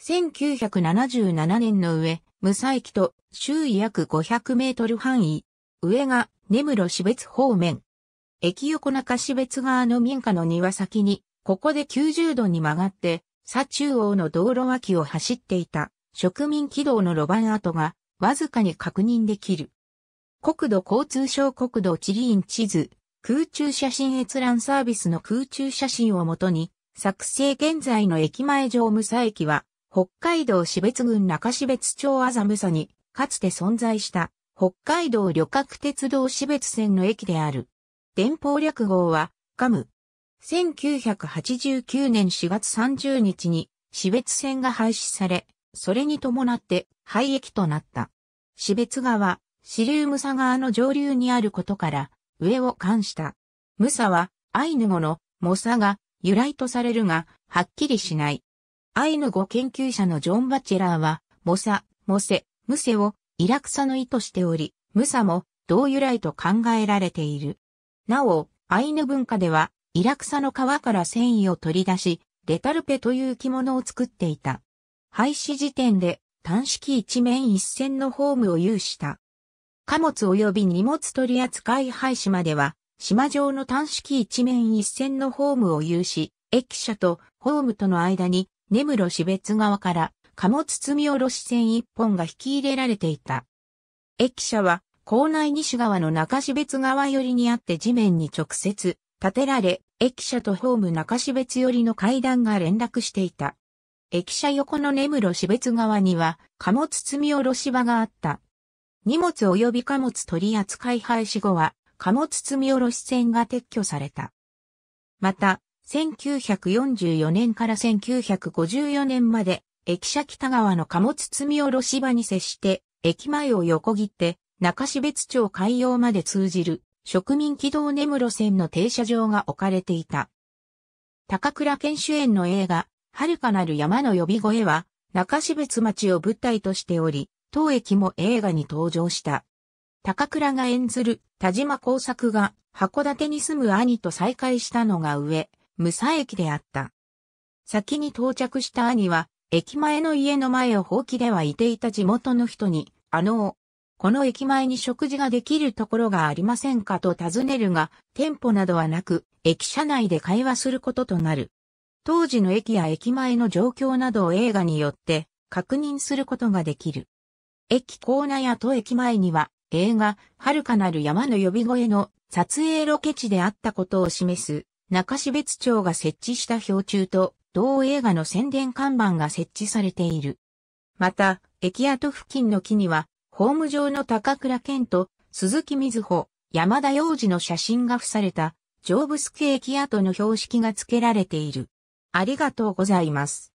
1977年の上、無佐駅と周囲約500メートル範囲、上が根室市別方面。駅横中市別側の民家の庭先に、ここで90度に曲がって、左中央の道路脇を走っていた植民軌道の路盤跡がわずかに確認できる。国土交通省国土地理院地図、空中写真閲覧サービスの空中写真をもとに、作成現在の駅前上無佐駅は、北海道標津郡中標津町麻草に、かつて存在した、北海道旅客鉄道標津線の駅である。電報略号は、ガム。1989年4月30日に、標津線が廃止され、それに伴って、廃駅となった。標津川、支流武佐川の上流にあることから、上を冠した。武佐は、アイヌ語の、モサが、由来とされるが、はっきりしない。アイヌ語研究者のジョン・バチェラーは、モサ、モセ、ムセをイラクサの意図しており、ムサも同由来と考えられている。なお、アイヌ文化では、イラクサの皮から繊維を取り出し、レタルペという着物を作っていた。廃止時点で短式一面一線のホームを有した。貨物及び荷物取扱い廃止までは、島上の短式一面一線のホームを有し、駅舎とホームとの間に根室市別側から貨物積み下ろし船一本が引き入れられていた。駅舎は校内西側の中市別側寄りにあって地面に直接建てられ、駅舎とホーム中市別寄りの階段が連絡していた。駅舎横の根室市別側には貨物積み下ろし場があった。荷物及び貨物取扱廃止後は貨物積み下ろし船が撤去された。また、1944年から1954年まで、駅舎北側の貨物積み下ろし場に接して、駅前を横切って、中標津町海洋まで通じる、植民軌道根室線の停車場が置かれていた。高倉健主演の映画、遥かなる山の呼び声は、中標津町を舞台としており、当駅も映画に登場した。高倉が演ずる田島工作が函館に住む兄と再会したのが上、武蔵駅であった。先に到着した兄は、駅前の家の前を放棄ではいていた地元の人に、あの、この駅前に食事ができるところがありませんかと尋ねるが、店舗などはなく、駅舎内で会話することとなる。当時の駅や駅前の状況などを映画によって確認することができる。駅構内や都駅前には映画、遥かなる山の呼び声の撮影ロケ地であったことを示す中標津町が設置した標柱と同映画の宣伝看板が設置されている。また、駅跡付近の木には、ホーム上の高倉健と鈴木瑞穂、山田洋二の写真が付された、ジョーブス駅跡の標識が付けられている。ありがとうございます。